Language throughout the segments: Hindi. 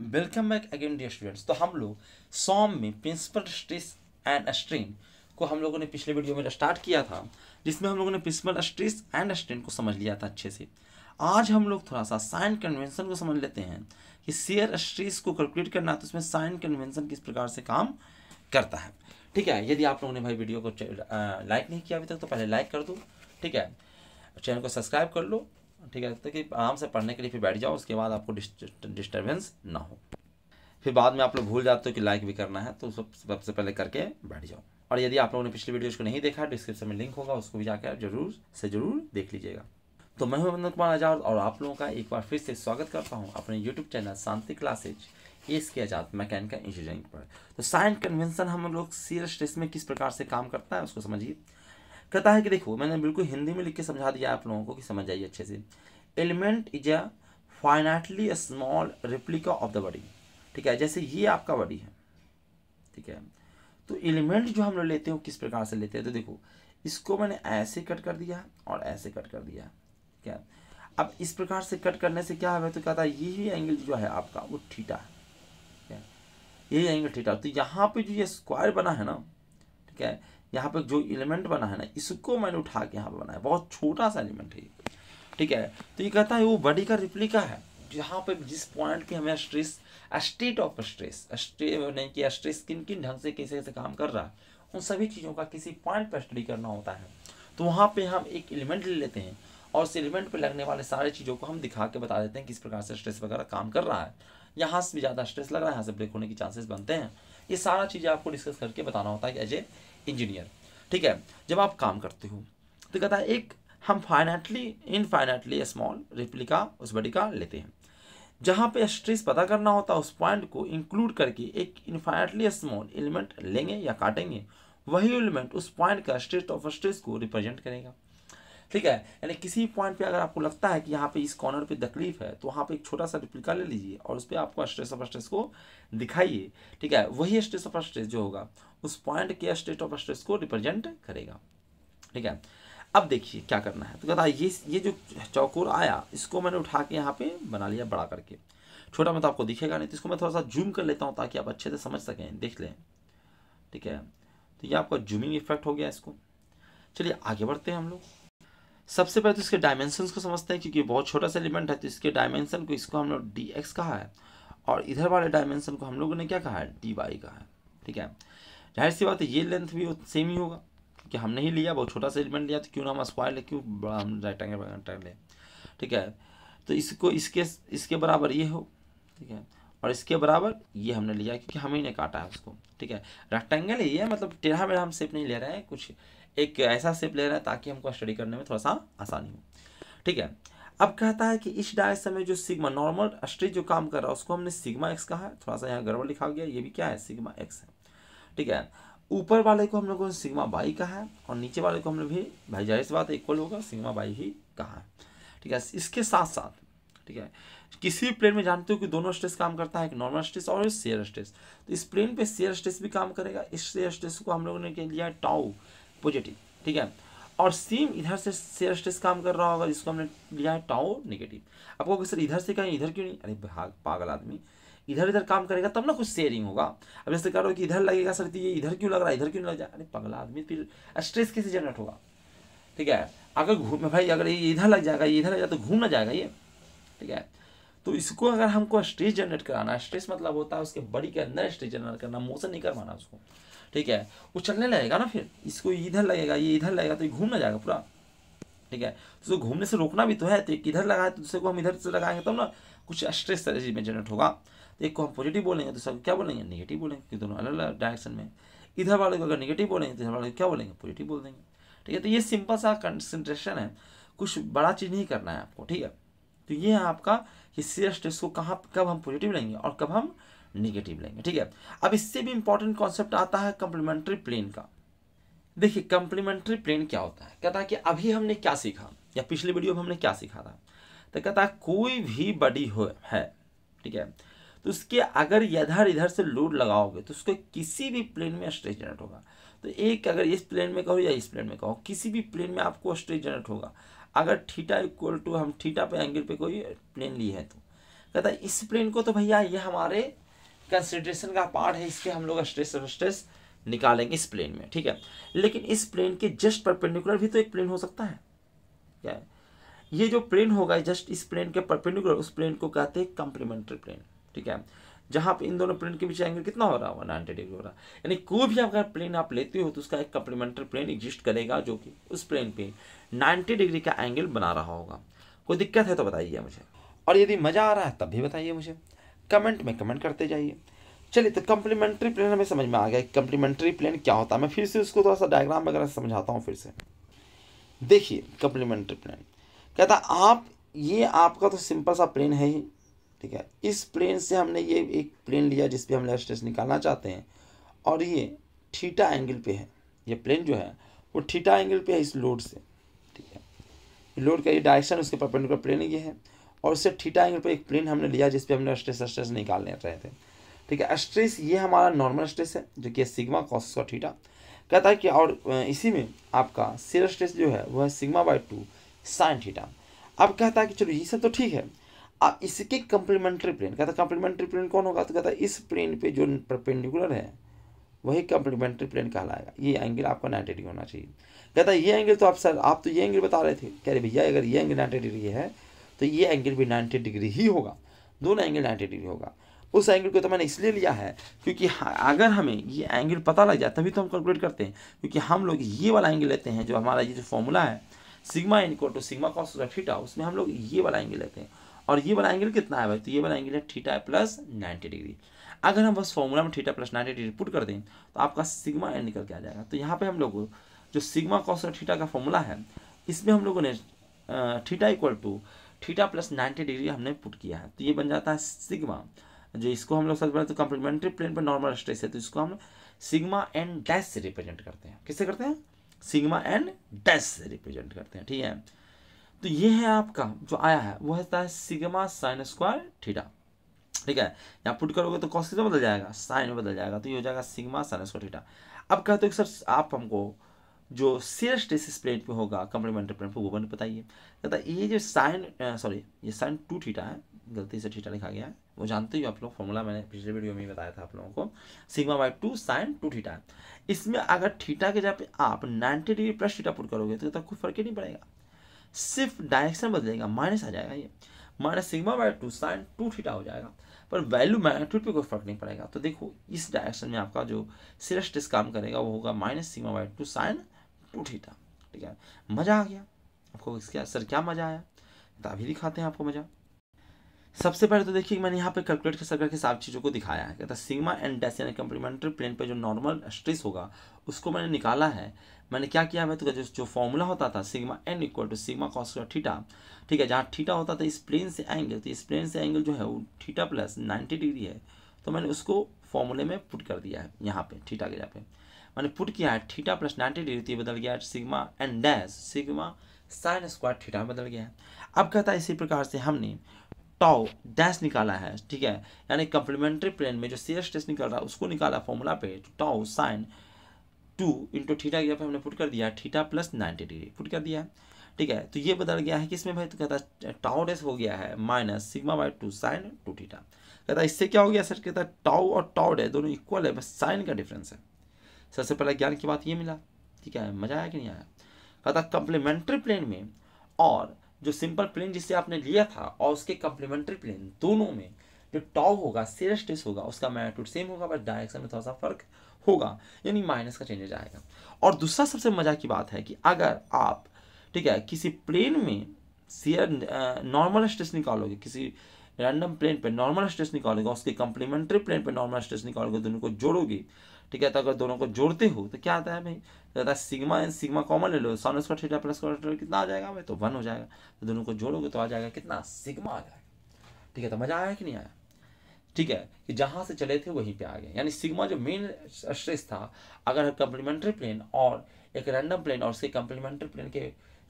welcome back again dear students तो हम लोग सॉम में प्रिंसिपल स्ट्रेस एंड स्ट्रेन को हम लोगों ने पिछले वीडियो में स्टार्ट किया था जिसमें हम लोगों ने प्रिंसिपल स्ट्रेस एंड स्ट्रेन को समझ लिया था अच्छे से आज हम लोग थोड़ा सा साइन कन्वेंशन को समझ लेते हैं कि शेयर स्ट्रेस को कैलकुलेट करना तो उसमें साइन कन्वेंशन किस प्रकार से काम करता है ठीक है यदि आप लोगों ने भाई वीडियो को लाइक नहीं किया अभी तक तो पहले लाइक कर दो ठीक है चैनल को सब्सक्राइब कर लो ठीक है तो कि आराम से पढ़ने के लिए फिर बैठ जाओ उसके बाद आपको डिस्टर्बेंस ना हो फिर बाद में आप लोग भूल जाते हो कि लाइक भी करना है तो सब सबसे पहले करके बैठ जाओ और यदि आप लोगों ने पिछली वीडियो को नहीं देखा है डिस्क्रिप्शन में लिंक होगा उसको भी जाकर जरूर से जरूर देख लीजिएगा तो मैं हूं अनंत कुमार आजाद और आप लोगों का एक बार फिर से स्वागत करता हूं अपने यूट्यूब चैनल शांति क्लासेज इसके आजाद मैकेनिकल इंजीनियरिंग पर तो साइंस कन्वेंशन हम लोग सीरियस स्ट्रेस में किस प्रकार से काम करता है उसको समझिए कहता है कि देखो मैंने बिल्कुल हिंदी में लिख के समझा दिया आप लोगों को कि समझ आइए अच्छे से element is a finitely small replica of the body ठीक है जैसे ये आपका बॉडी है ठीक है तो एलिमेंट जो हम लोग लेते हैं किस प्रकार से लेते हैं तो देखो इसको मैंने ऐसे कट कर दिया और ऐसे कट कर दिया ठीक है अब इस प्रकार से कट करने से क्या है तो कहता है यही एंगल जो है आपका वो ठीटा है ठीक है यही एंगल ठीटा तो यहाँ पे जो ये स्क्वायर बना है ना ठीक है यहाँ पे जो एलिमेंट बना है ना इसको मैंने उठा के यहाँ पे बनाया बहुत छोटा सा एलिमेंट है ठीक है तो ये कहता है वो बॉडी का रिप्लिका है जहाँ पे जिस पॉइंट पे हमें स्ट्रेस स्टेट ऑफ स्ट्रेस नहीं कि स्ट्रेस किन किन ढंग से कैसे कैसे काम कर रहा है उन सभी चीज़ों का किसी पॉइंट पर स्टडी करना होता है तो वहाँ पे हम एक एलिमेंट ले लेते हैं और उस एलिमेंट पर लगने वाले सारे चीज़ों को हम दिखा के बता देते हैं किस प्रकार से स्ट्रेस वगैरह काम कर रहा है यहाँ से भी ज़्यादा स्ट्रेस लग रहा है यहाँ से ब्रेक होने के चांसेस बनते हैं ये सारा चीज़ें आपको डिस्कस करके बताना होता है कि अजय इंजीनियर ठीक है जब आप काम करते हो तो कहता है एक हम फाइनेटली इनफाइनेटली स्मॉल रिप्लिका उस बड़ी का लेते हैं जहाँ पे स्ट्रेस पता करना होता है उस पॉइंट को इंक्लूड करके एक इनफाइनेटली स्मॉल एलिमेंट लेंगे या काटेंगे वही एलिमेंट उस पॉइंट का स्टेट ऑफ स्ट्रेस को रिप्रेजेंट करेगा ठीक है यानी किसी पॉइंट पे अगर आपको लगता है कि यहाँ पे इस कॉर्नर पे तकलीफ है तो वहाँ पे एक छोटा सा रिप्लिका ले लीजिए और उस पर आपको स्ट्रेस ऑफ स्ट्रेस को दिखाइए ठीक है वही स्ट्रेस ऑफ स्ट्रेस जो होगा उस पॉइंट के स्टेट ऑफ स्ट्रेस को रिप्रेजेंट करेगा ठीक है अब देखिए क्या करना है तो कहता है ये ये जो चौकोर आया इसको मैंने उठा के यहाँ पे बना लिया बड़ा करके छोटा में तो आपको दिखेगा नहीं तो इसको मैं थोड़ा सा जूम कर लेता हूँ ताकि आप अच्छे से समझ सकें देख लें ठीक है तो ये आपका जूमिंग इफेक्ट हो गया इसको चलिए आगे बढ़ते हैं हम लोग सबसे पहले तो इसके डायमेंशन को समझते हैं क्योंकि बहुत छोटा सा एलिमेंट है तो इसके डायमेंशन को इसको हम लोग डी एक्स कहा है और इधर वाले डायमेंशन को हम लोगों ने क्या कहा है डी वाई कहा है ठीक है जाहिर सी बात है ये लेंथ भी सेम ही होगा क्योंकि हमने ही लिया बहुत छोटा सा एलिमेंट लिया तो क्यों ना हम स्क्वायर ले क्यों बड़ा हम राइट एंगल रेक्टेंगल लें ठीक है तो इसको इसके इसके बराबर ये हो ठीक है और इसके बराबर ये हमने लिया क्योंकि हम ही ने काटा है उसको ठीक है रेक्टेंगल ये मतलब टेढ़ा मेढ़ा हम सेप नहीं ले रहे हैं कुछ एक ऐसा सिप ले रहे हैं ताकि हमको स्टडी करने में थोड़ा सा आसानी हो ठीक है अब कहता है कि इस डायस में जो सिग्मा नॉर्मल स्ट्रेच जो काम कर रहा है उसको हमने सिग्मा एक्स कहा है थोड़ा सा यहाँ गड़बड़ लिखा गया ये भी क्या है सिग्मा एक्स है ठीक है ऊपर वाले को हम लोगों ने सिग्मा बाई कहा है और नीचे वाले को हमने भी भाई जाहिर बात इक्वल होगा सिग्मा बाई ही कहा है ठीक है इसके साथ साथ ठीक है किसी भी प्लेन में जानते हो कि दोनों स्ट्रेस काम करता है एक नॉर्मल स्ट्रेस और शेयर स्ट्रेस तो इस प्लेन पे शेयर स्ट्रेस भी काम करेगा इस शेयर स्ट्रेस को हम लोगों ने लिया टाउ पॉजिटिव ठीक है और सेम इधर से शेयर स्ट्रेस काम कर रहा होगा जिसको हमने लिया है टाओ नेगेटिव आपको कहोगे सर इधर से कहें इधर क्यों नहीं अरे भाग पागल आदमी इधर इधर काम करेगा तब ना कुछ शेयरिंग होगा अब जैसे कह रहे हो कि इधर लगेगा सर तो ये इधर क्यों लग रहा है इधर क्यों लग जाए अरे पागल आदमी फिर स्ट्रेस कैसे जनरेट होगा ठीक है अगर घूम भाई अगर ये इधर लग जाएगा ये इधर लग जाएगा तो घूम ना जाएगा ये ठीक है तो इसको अगर हमको स्ट्रेस जनरेट कराना है स्ट्रेस मतलब होता है उसके बॉडी के अंदर स्ट्रेस जनरेट करना मोशन नहीं करवाना उसको ठीक है वो चलने लगेगा ना फिर इसको इधर लगेगा ये इधर लगेगा तो ये घूमने जाएगा पूरा ठीक है तो उसको घूमने से रोकना भी तो है तो एक इधर लगाए तो दूसरे को हम इधर से लगाएंगे तब तो ना कुछ स्ट्रेस में जनरेट होगा तो एक को हम पॉजिटिव बोलेंगे दूसरे को क्या बोलेंगे निगेटिव बोलेंगे क्योंकि दोनों अलग अलग डायरेक्शन में इधर वाले को अगर निगेटिव बोलेंगे तो इधर वाले को क्या बोलेंगे पॉजिटिव बोल देंगे ठीक है तो ये सिंपल सा कंसनट्रेशन है कुछ बड़ा चीज़ नहीं करना है आपको ठीक है तो ये है आपका कि सीरियस टेस्ट को कहाँ कब हम पॉजिटिव लेंगे और कब हम निगेटिव लेंगे ठीक है अब इससे भी इंपॉर्टेंट कॉन्सेप्ट आता है कंप्लीमेंट्री प्लेन का देखिए कंप्लीमेंट्री प्लेन क्या होता है कहता है कि अभी हमने क्या सीखा या पिछले वीडियो में हमने क्या सीखा था तो कहता है कोई भी बडी हो है ठीक है तो उसके अगर इधर इधर से लोड लगाओगे तो उसको किसी भी प्लेन में स्ट्रेस जनरेट होगा तो एक अगर इस प्लेन में कहो या इस प्लेन में कहो किसी भी प्लेन में आपको स्ट्रेस जनरेट होगा अगर थीटा इक्वल टू हम थीटा पे एंगल पे कोई प्लेन ली है तो कहता है इस प्लेन को तो भैया ये हमारे कंसिड्रेशन का पार्ट है इसके हम लोग स्ट्रेस और स्ट्रेस निकालेंगे इस प्लेन में ठीक है लेकिन इस प्लेन के जस्ट परपेंडिकुलर भी तो एक प्लेन हो सकता है क्या है ये जो प्लेन होगा जस्ट इस प्लेन के परपेंडिकुलर उस प्लेन को कहते हैं कंप्लीमेंट्री प्लेन ठीक है जहाँ पे इन दोनों प्लेन के बीच एंगल कितना हो रहा होगा नाइन्टी डिग्री हो रहा यानी कोई भी अगर प्लेन आप लेते हो तो उसका एक कंप्लीमेंट्री प्लेन एग्जिस्ट करेगा जो कि उस प्लेन पे 90 डिग्री का एंगल बना रहा होगा कोई दिक्कत है तो बताइए मुझे और यदि मज़ा आ रहा है तब भी बताइए मुझे कमेंट में कमेंट करते जाइए चलिए तो कम्प्लीमेंट्री प्लेन हमें समझ में आ गया कम्प्लीमेंट्री प्लेन क्या होता है मैं फिर से उसको थोड़ा सा डायग्राम वगैरह समझाता हूँ फिर से देखिए कम्प्लीमेंट्री प्लेन कहता आप ये आपका तो सिंपल सा प्लेन है ही ठीक है इस प्लेन से हमने ये एक प्लेन लिया जिस पे हम स्ट्रेस निकालना चाहते हैं और ये ठीटा एंगल पे है ये प्लेन जो है वो ठीटा एंगल पे है इस लोड से लोड का ये डायरेक्शन उसके परपेंडिकुलर प्लेन ये है और उससे ठीटा एंगल पर एक प्लेन हमने लिया जिस पर हमने स्ट्रेस स्ट्रेस निकालने रहे थे ठीक है स्ट्रेस ये हमारा नॉर्मल स्ट्रेस है जो कि सिग्मा कॉस का ठीटा कहता है कि और इसी में आपका सिर स्ट्रेस जो है वह है sigma by two sine theta अब कहता है कि चलो ये सब तो ठीक है अब इसके कंप्लीमेंट्री प्लेन कहता है कंप्लीमेंट्री प्लेन कौन होगा तो कहता है इस प्लेन पे जो परपेंडिकुलर है वही कंप्लीमेंट्री प्लेन कहलाएगा ये एंगल आपका नाइन्टी डिग्री होना चाहिए कहता है ये एंगल तो आप सर आप तो ये एंगल बता रहे थे कह रहे भैया अगर ये एंगल नाइन्टी डिग्री है तो ये एंगल भी नाइन्टी डिग्री ही होगा दोनों एंगल नाइन्टी डिग्री होगा उस एंगल को तो मैंने इसलिए लिया है क्योंकि हाँ, अगर हमें ये एंगल पता लग जाए तभी तो हम कैलकुलेट करते हैं क्योंकि हम लोग ये वाला एंगल लेते हैं जो हमारा ये जो फॉर्मूला है सिग्मा इनको टू सिग्मा कॉस थीटा उसमें हम लोग ये वाला एंगल लेते हैं और ये वाला एंगल कितना है भाई तो ये वाला एंगल है थीटा प्लस नाइन्टी डिग्री अगर हम बस फॉर्मूला में थीटा प्लस नाइन्टी पुट कर दें तो आपका सिग्मा एन निकल के आ जाएगा तो यहाँ पे हम लोग जो सिग्मा कॉस और थीटा का फॉर्मूला है इसमें हम लोगों ने theta equal to theta plus ninety degree हमने पुट किया है तो ये बन जाता है सिग्मा जो इसको हम लोग सबसे पहले तो कम्प्लीमेंट्री प्लेन पर नॉर्मल स्ट्रेस है तो इसको हम सिग्मा एन डैश से रिप्रेजेंट करते हैं किससे करते हैं सिग्मा एन डैश से रिप्रेजेंट करते हैं ठीक है तो ये है आपका जो आया है वो होता है सिग्मा साइन स्क्वायर थीटा ठीक है यहाँ पुट करोगे तो कॉस कितना बदल जाएगा साइन बदल जाएगा तो ये हो जाएगा सिग्मा साइन स्क्वायर थीटा अब कहते हो सर आप हमको जो सेल्स टेसिस प्लेट पे होगा कम्प्लीमेंट्री प्लेट पे वो बने बताइए कहता ये जो साइन सॉरी ये साइन टू थीटा है गलती से थीटा लिखा गया है वो जानते ही आप लोग फॉर्मूला मैंने पिछले वीडियो में ही बताया था आप लोगों को sigma by two sine two theta है इसमें अगर थीटा के जहाँ पे आप ninety degree plus theta put करोगे तो कहता कोई फर्क ही नहीं पड़ेगा सिर्फ डायरेक्शन बदलेगा माइनस आ जाएगा ये minus sigma by two sine two theta हो जाएगा पर वैल्यू मैग्नीट्यूड पे कोई फर्क नहीं पड़ेगा तो देखो इस डायरेक्शन में आपका जो सिरस टेस्ट काम करेगा वो होगा minus sigma by two sine two theta ठीक है मज़ा आ गया आपको इसके सर क्या मज़ा आया तभी दिखाते हैं आपको मज़ा सबसे पहले तो देखिए मैंने यहाँ पे कैलकुलेट कर करके सारी चीज़ों को दिखाया है कहता सिग्मा एंड डेस यानी कम्प्लीमेंट्री प्लेन पे जो नॉर्मल स्ट्रेस होगा उसको मैंने निकाला है मैंने क्या किया मैं तो जो जो फॉर्मूला होता था sigma n equal to sigma cos theta ठीक है जहाँ ठीटा होता था इस प्लेन से एंगल तो इस प्लेन से एंगल जो है वो ठीटा प्लस नाइन्टी डिग्री है तो मैंने उसको फॉर्मूले में पुट कर दिया है यहाँ पे ठीटा के यहाँ पे मैंने पुट किया है ठीटा प्लस नाइन्टी डिग्री तो ये बदल गया sigma n dash sigma sine square theta बदल गया है अब कहता है इसी प्रकार से हमने टॉ डैश निकाला है ठीक है यानी कंप्लीमेंट्री प्लेन में जो सी एस टेस्ट निकल रहा है उसको निकाला फॉर्मूला पे tau sine two into theta यहाँ पे हमने पुट कर दिया theta plus ninety degree put कर दिया ठीक है तो ये बदल गया है कि इसमें भाई तो कहता टाओ डेस हो गया है minus sigma by two sine two theta कहता इससे क्या हो गया सर कहता टाउ और टाओ डे दोनों इक्वल है बस साइन का डिफरेंस है सबसे पहला ज्ञान की बात ये मिला ठीक है मजा आया कि नहीं आया कहता कंप्लीमेंट्री प्लेन में और जो सिंपल प्लेन जिसे आपने लिया था और उसके कंप्लीमेंट्री प्लेन दोनों में जो टाउ होगा सीरियसनेस होगा उसका मैग्नीट्यूड सेम होगा बस डायरेक्शन में थोड़ा सा फर्क होगा यानी माइनस का चेंजेज आएगा और दूसरा सबसे मजा की बात है कि अगर आप ठीक है किसी प्लेन में सीयर नॉर्मल स्ट्रेस निकालोगे किसी रैंडम प्लेन पे नॉर्मल स्ट्रेस निकालोगे उसके कंप्लीमेंट्री प्लेन पे नॉर्मल स्ट्रेस निकालोगे दोनों को जोड़ोगे ठीक है तो अगर दोनों को जोड़ते हो तो क्या आता है भाई तो है सिग्मा एंड सिग्मा कॉमन ले लो sine square theta plus square कितना आ जाएगा भाई तो वन हो जाएगा तो दोनों को जोड़ोगे तो आ जाएगा कितना सिग्मा आ जाएगा ठीक है तो मज़ा आया कि नहीं आया ठीक है कि जहाँ से चले थे वहीं पे आ गए यानी सिग्मा जो मेन स्ट्रेस था अगर कम्प्लीमेंट्री प्लेन और एक रैंडम प्लेन और उसके कम्प्लीमेंट्री प्लेन के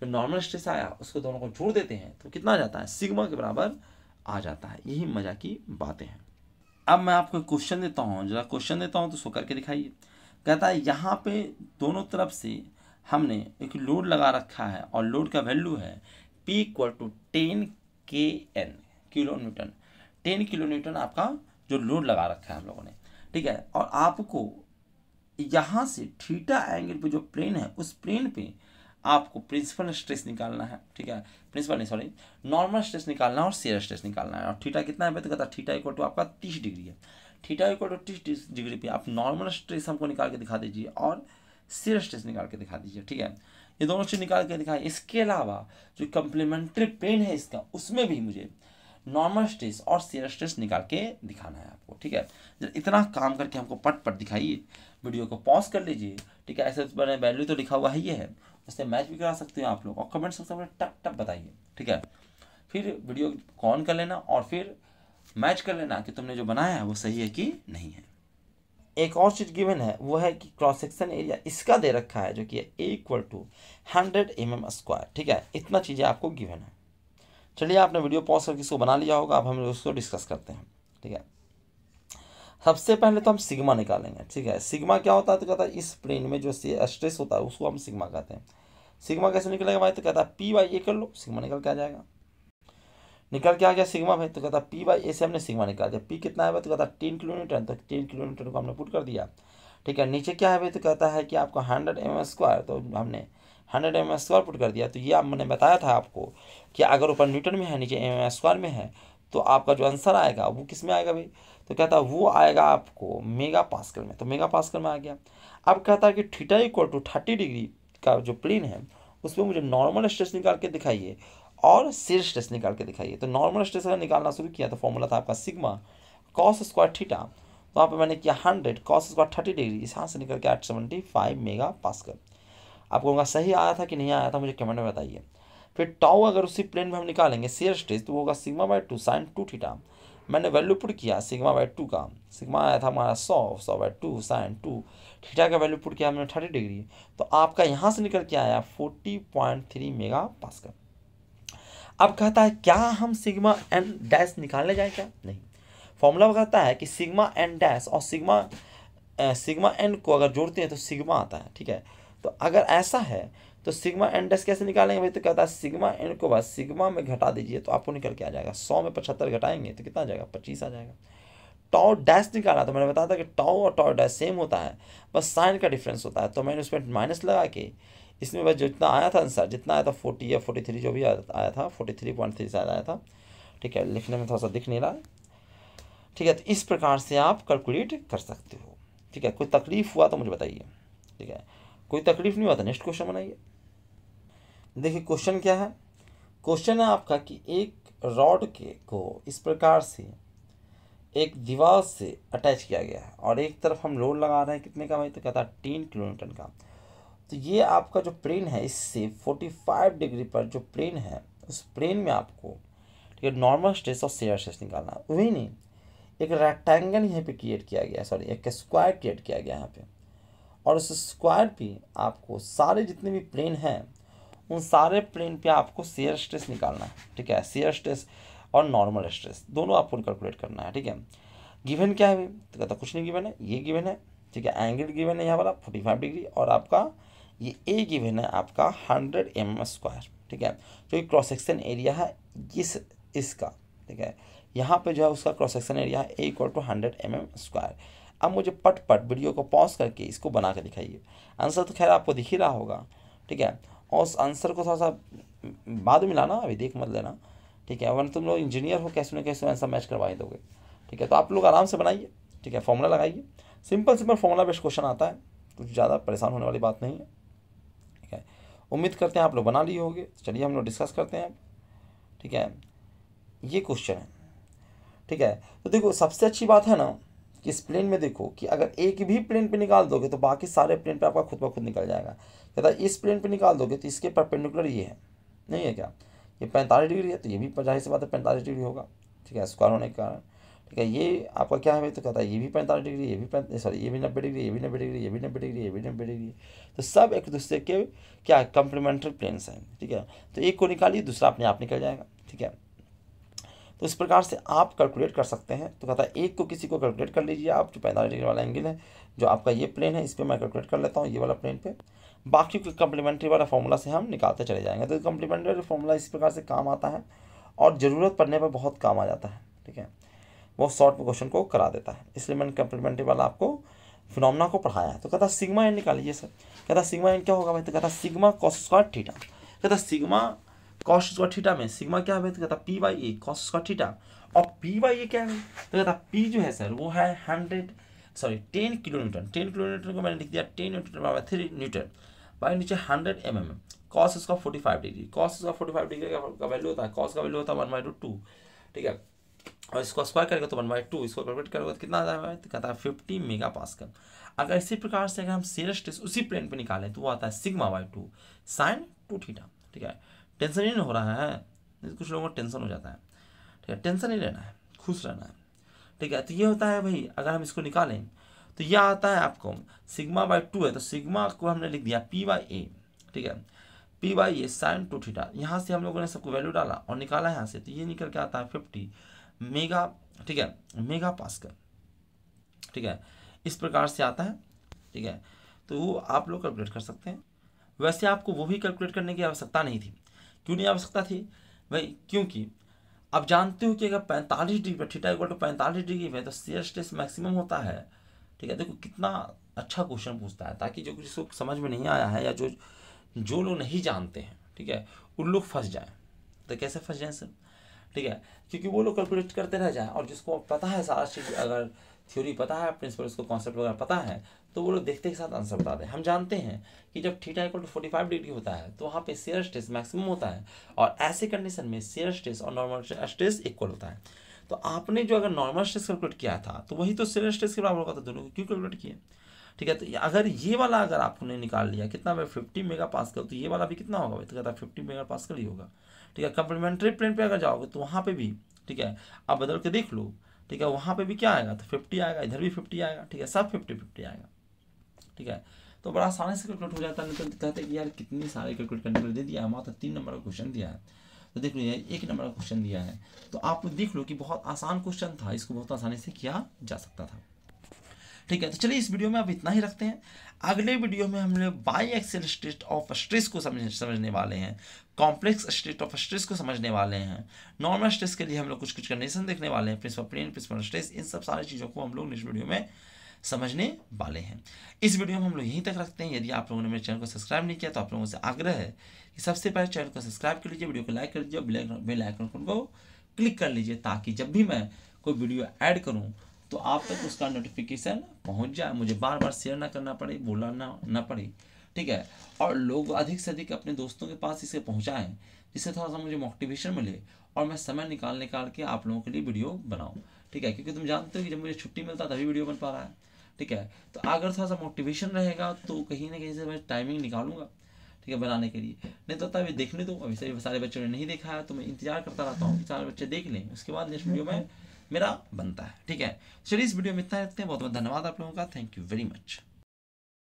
जो नॉर्मल स्ट्रेस आया उसको दोनों को जोड़ देते हैं तो कितना आ जाता है सिग्मा के बराबर आ जाता है यही मज़ा की बातें हैं अब मैं आपको क्वेश्चन देता हूँ जरा क्वेश्चन देता हूँ तो सो करके दिखाइए कहता है यहाँ पे दोनों तरफ से हमने एक लोड लगा रखा है और लोड का वैल्यू है P equal to ten k n kilo newton ten kilo newton आपका जो लोड लगा रखा है हम लोगों ने ठीक है और आपको यहाँ से थीटा एंगल पे जो प्लेन है उस प्लेन पे आपको प्रिंसिपल स्ट्रेस निकालना है ठीक है प्रिंसिपल नहीं सॉरी नॉर्मल स्ट्रेस निकालना है और शेयर स्ट्रेस निकालना है और थीटा कितना है तो कहता है थीटा इक्वल टू आपका तीस डिग्री है थीटा इक्वल टू तीस डिग्री पे आप नॉर्मल स्ट्रेस हमको निकाल के दिखा दीजिए और शेयर स्ट्रेस निकाल के दिखा दीजिए ठीक है ये दोनों चीज़ निकाल के दिखाए इसके अलावा जो कम्प्लीमेंट्री पेन है इसका उसमें भी मुझे नॉर्मल स्ट्रेस और सीर स्ट्रेस निकाल के दिखाना है आपको ठीक है इतना काम करके हमको पट पट दिखाइए वीडियो को पॉज कर लीजिए ठीक है ऐसे बने वैल्यू तो लिखा हुआ है ये है इससे मैच भी करा सकते हो आप लोग और कमेंट सबसे पहले टप टप बताइए ठीक है फिर वीडियो कॉन कर लेना और फिर मैच कर लेना कि तुमने जो बनाया है वो सही है कि नहीं है एक और चीज़ गिवन है वो है कि क्रॉस सेक्शन एरिया इसका दे रखा है जो कि equal to hundred m m square ठीक है इतना चीज़ें आपको गिवन है चलिए आपने वीडियो पॉज करके इसको बना लिया होगा अब हम उसको डिस्कस करते हैं ठीक है सबसे पहले तो हम सिग्मा निकालेंगे ठीक है सिग्मा क्या होता है तो कहता है इस प्लेन में जो स्ट्रेस होता है उसको हम सिग्मा कहते हैं सिग्मा कैसे निकलेगा भाई तो कहता है पी बाई ए कर लो सिग्मा निकल के आ जाएगा निकल के आ गया सिग्मा भाई तो कहता पी बाई ए से हमने सिग्मा निकाल दिया पी कितना है भाई तो कहता है टेन किलोमीटर तो टेन किलोमीटर को हमने पुट कर दिया ठीक है नीचे क्या है भाई तो कहता है कि आपको हंड्रेड एम स्क्वायर तो हमने हंड्रेड एम स्क्वायर पुट कर दिया तो ये मैंने बताया था आपको कि अगर ऊपर न्यूटन में है नीचे एम स्क्वायर में है तो आपका जो आंसर आएगा वो किस में आएगा भाई तो कहता है वो आएगा आपको मेगा पास्कल में तो मेगा पास्कल में आ गया अब कहता है कि theta equal to thirty degree का जो प्लेन है उसमें मुझे नॉर्मल स्ट्रेस निकाल के दिखाइए और सिर स्ट्रेस निकाल के दिखाइए तो नॉर्मल स्ट्रेस अगर निकालना शुरू किया तो फॉर्मूला था आपका सिग्मा कॉस स्क्वायर थीटा तो वहाँ पर मैंने किया hundred cos square thirty degree इस हाथ से निकल के आठ सेवेंटी फाइव मेगा कर आपको उनका सही आया था कि नहीं आया था मुझे कमेंट में बताइए फिर टाओ अगर उसी प्लेन में हम निकालेंगे शेयर स्ट्रेस तो वो होगा sigma by two sine two theta मैंने वैल्यू पुट किया सिग्मा बाई टू का सिग्मा आया था हमारा सौ सौ by two sine two theta का वैल्यू पुट किया हमने थर्टी डिग्री तो आपका यहाँ से निकल के आया फोर्टी पॉइंट थ्री मेगा का अब कहता है क्या हम सिग्मा एन डैश निकालने जाए क्या नहीं फॉर्मूला कहता है कि सिग्मा एन डैश और सिग्मा सिग्मा एन को अगर जोड़ते हैं तो सिग्मा आता है ठीक है तो अगर ऐसा है तो सिग्मा एन डैश कैसे निकालेंगे भाई तो कहता है सिग्मा एन को बस सिग्मा में घटा दीजिए तो आपको निकल के आ जाएगा सौ में पचहत्तर घटाएंगे तो कितना आ जाएगा पच्चीस आ जाएगा टाओ डैश निकाला तो मैंने बताया था कि टाओ और टाओ डैश सेम होता है बस साइन का डिफरेंस होता है तो मैंने उसमें माइनस लगा के इसमें बस जितना आया था आंसर जितना आया था फोर्टी या फोर्टी थ्री जो भी आया था फोर्टी थ्री पॉइंट थ्री शायद आया था ठीक है लिखने में थोड़ा सा दिख नहीं रहा ठीक है तो इस प्रकार से आप कैलकुलेट कर सकते हो ठीक है कोई तकलीफ हुआ तो मुझे बताइए ठीक है कोई तकलीफ नहीं हुआ तो नेक्स्ट क्वेश्चन बनाइए देखिए क्वेश्चन क्या है क्वेश्चन है आपका कि एक रॉड के को इस प्रकार से एक दीवार से अटैच किया गया है और एक तरफ हम लोड लगा रहे हैं कितने का भाई तो कहता है तीन किलोमीटर का तो ये आपका जो प्लेन है इससे फोर्टी फाइव डिग्री पर जो प्लेन है उस प्लेन में आपको ठीक है नॉर्मल स्ट्रेस और सेयर स्ट्रेस निकालना है वही नहीं एक रेक्टेंगल यहाँ पे क्रिएट किया गया है सॉरी एक स्क्वायर क्रिएट किया गया यहाँ पे और उस स्क्वायर पे आपको सारे जितने भी प्लेन हैं उन सारे प्लेन पे आपको शेयर स्ट्रेस निकालना है ठीक है शेयर स्ट्रेस और नॉर्मल स्ट्रेस दोनों आपको कैलकुलेट करना है ठीक है गिवन क्या है तो कहता कुछ नहीं गिवन है ये गिवन है ठीक है एंगल गिवन है यहाँ वाला फोर्टी फाइव डिग्री और आपका ये ए गिवन है आपका हंड्रेड एम स्क्वायर ठीक है जो क्रॉस सेक्शन एरिया है इस इसका ठीक है यहाँ पे जो है उसका क्रॉस सेक्शन एरिया है A equal to hundred m m square अब मुझे पट पट वीडियो को पॉज करके इसको बना कर दिखाइए आंसर तो खैर आपको दिख ही रहा होगा ठीक है और उस आंसर को थोड़ा सा हम्म, बाद में लाना अभी देख मत लेना ठीक है वरना तुम लोग इंजीनियर हो कैसे ना कैसे आंसर मैच करवा दोगे ठीक है तो आप लोग आराम से बनाइए ठीक है फॉर्मूला लगाइए simple simple formula best question आता है कुछ तो ज़्यादा परेशान होने वाली बात नहीं है ठीक है उम्मीद करते हैं आप लोग बना लिए होंगे चलिए हम लोग डिस्कस करते हैं ठीक है ये क्वेश्चन है ठीक है तो देखो सबसे अच्छी बात है ना कि इस प्लेन में देखो कि अगर एक भी प्लेन पे निकाल दोगे तो बाकी सारे प्लेन पे आपका खुद ब खुद निकल जाएगा कहता इस प्लेन पे निकाल दोगे तो इसके परपेंडिकुलर ये है नहीं है क्या ये पैंतालीस डिग्री है तो ये भी जाहिर से बात है पैंतालीस डिग्री होगा ठीक है स्क्वायर होने के कारण ठीक है ये आपका क्या है भाई तो कहता है ये भी पैंतालीस डिग्री ये भी सॉरी ये भी नब्बे डिग्री ये भी नब्बे डिग्री ये भी नब्बे डिग्री ये भी नब्बे डिग्री तो सब एक दूसरे के क्या कंप्लीमेंट्री प्लेन्स हैं ठीक है तो एक को निकालिए दूसरा अपने आप निकल जाएगा ठीक है तो इस प्रकार से आप कैलकुलेट कर सकते हैं तो कहता है एक को किसी को कैलकुलेट कर लीजिए आप जो पैंतालीस डिग्री वाला एंगल है जो आपका ये प्लेन है इस पर मैं कैलकुलेट कर लेता हूँ ये वाला प्लेन पे बाकी कम्प्लीमेंट्री वाला फॉर्मूला से हम निकालते चले जाएंगे तो कम्प्लीमेंट्री फॉर्मूला इस प्रकार से काम आता है और ज़रूरत पड़ने पर बहुत काम आ जाता है ठीक है वो शॉर्ट क्वेश्चन को करा देता है इसलिए मैंने कम्प्लीमेंट्री वाला आपको फिनोमना को पढ़ाया तो कहता सिग्मा एन निकालिए सर कहता सिग्मा एन क्या होगा भाई तो कहता सिग्मा कॉस स्क्वायर थीटा कहता सिग्मा कॉस स्क्वायर थीटा में सिग्मा क्या है तो कहता P by A cos square theta और पी बाई ए क्या है तो कहता पी जो है सर वो है hundred sorry ten kilo newton ten kilo newton को मैंने लिख दिया ten newton by three newton by नीचे हंड्रेड एम एम कॉस इसका फोर्टी फाइव डिग्री कॉस इसका फोर्टी फाइव डिग्री का वैल्यू होता है कॉस का वैल्यू होता है वन बाई टू ठीक है और इसको स्क्वायर करेगा तो वन बाई टू इसको कैलकुलेट करेगा तो कितना आता है तो कहता है फिफ्टी मेगा पास्कल अगर इसी प्रकार से अगर हम सीरियस टेस्ट उसी प्लेन पे निकालें तो वो आता है sigma by two sine two theta ठीक है टेंशन ही नहीं हो रहा है तो कुछ लोगों को टेंशन हो जाता है ठीक है टेंशन ही लेना है खुश रहना है ठीक है तो ये होता है भाई अगर हम इसको निकालें तो यह आता है आपको सिग्मा बाई टू है तो सिग्मा को हमने लिख दिया पी बाई ए ठीक है P by A sine two theta यहाँ से हम लोगों ने सबको वैल्यू डाला और निकाला यहाँ से तो ये निकल के आता है फिफ्टी मेगा ठीक है मेगा पास्कल ठीक है इस प्रकार से आता है ठीक है तो वो आप लोग कैलकुलेट कर सकते हैं वैसे आपको वो भी कैलकुलेट करने की आवश्यकता नहीं थी क्यों नहीं आवश्यकता थी भाई क्योंकि आप जानते हो कि अगर पैंतालीस डिग्री पर ठीटा इक्वल टू पैंतालीस डिग्री में तो सीयर स्ट्रेस मैक्सिमम होता है ठीक है देखो कितना अच्छा क्वेश्चन पूछता है ताकि जो जिसको समझ में नहीं आया है या जो जो लोग नहीं जानते हैं ठीक है उन लोग फंस जाएँ तो कैसे फंस जाएँ सर ठीक है क्योंकि वो लोग कैलकुलेट करते रह जाएँ और जिसको पता है सारा चीज़ अगर थ्योरी पता है प्रिंसिपल उसको कॉन्सेप्ट वगैरह पता है तो वो लोग देखते के साथ आंसर बता दें हम जानते हैं कि जब theta equal to forty five degree होता है तो वहाँ पे शेयर स्ट्रेस मैक्सिमम होता है और ऐसे कंडीशन में शेयर स्ट्रेस और नॉर्मल स्ट्रेस इक्वल होता है तो आपने जो अगर नॉर्मल स्ट्रेस कैलकुलेट किया था तो वही तो शेयर स्ट्रेस के बराबर होगा तो दोनों को क्यों कैलकुलेट किए ठीक है तो अगर ये वाला अगर आपने निकाल लिया कितना भाई फिफ्टी मेगा पास तो ये वाला भी कितना होगा भाई तो कहता है फिफ्टी मेगा पास ही होगा ठीक है कंप्लीमेंट्री प्लेन पर अगर जाओगे तो वहाँ पर भी ठीक है आप बदल के देख लो ठीक है वहाँ पे भी क्या आएगा तो फिफ्टी आएगा इधर भी फिफ्टी आएगा ठीक है सब फिफ्टी फिफ्टी आएगा ठीक है तो बड़ा आसानी से कैलकुलेट हो जाता है तो कहते हैं कि यार कितने सारे कैलकुलेट करने के लिए दे दिया है मात्र तो तीन नंबर का क्वेश्चन दिया है तो देख लो यार एक नंबर का क्वेश्चन दिया है तो आप देख लो कि बहुत आसान क्वेश्चन था इसको बहुत आसानी से किया जा सकता था ठीक है तो चलिए इस वीडियो में आप इतना ही रखते हैं अगले वीडियो में हम लोग biaxial state of stress को समझ समझने वाले हैं कॉम्प्लेक्स स्टेट ऑफ स्ट्रेस को समझने वाले हैं नॉर्मल स्ट्रेस के लिए हम लोग कुछ कुछ कंडीशन देखने वाले हैं प्रिंसिपल प्लेन प्रिंसिपल स्ट्रेस इन सब सारी चीज़ों को हम लोग नेक्स्ट वीडियो में समझने वाले हैं इस वीडियो में हम लोग यहीं तक रखते हैं यदि आप लोगों ने मेरे चैनल को सब्सक्राइब नहीं किया तो आप लोगों से आग्रह है कि सबसे पहले चैनल को सब्सक्राइब कर लीजिए वीडियो को लाइक कर लीजिए बेल आइकन को क्लिक कर लीजिए ताकि जब भी मैं कोई वीडियो ऐड करूँ तो आप तक उसका नोटिफिकेशन पहुँच जाए मुझे बार बार शेयर ना करना पड़े ना ना पड़े ठीक है और लोग अधिक से अधिक अपने दोस्तों के पास इसे पहुँचाएँ जिससे थोड़ा सा मुझे मोटिवेशन मिले और मैं समय निकाल निकाल के आप लोगों के लिए वीडियो बनाऊँ ठीक है क्योंकि तुम जानते हो कि जब मुझे छुट्टी मिलता तभी वीडियो बन पा रहा है ठीक है तो अगर थोड़ा सा मोटिवेशन रहेगा तो कहीं ना कहीं से मैं टाइमिंग निकालूंगा ठीक है बनाने के लिए नहीं तो तब ये देखने दो अभी से सारे बच्चों ने नहीं देखा है तो मैं इंतजार करता रहता हूँ कि सारे बच्चे देख लें उसके बाद नेक्स्ट वीडियो में मेरा बनता है ठीक है चलिए इस वीडियो में इतना रहते हैं बहुत बहुत धन्यवाद आप लोगों का थैंक यू वेरी मच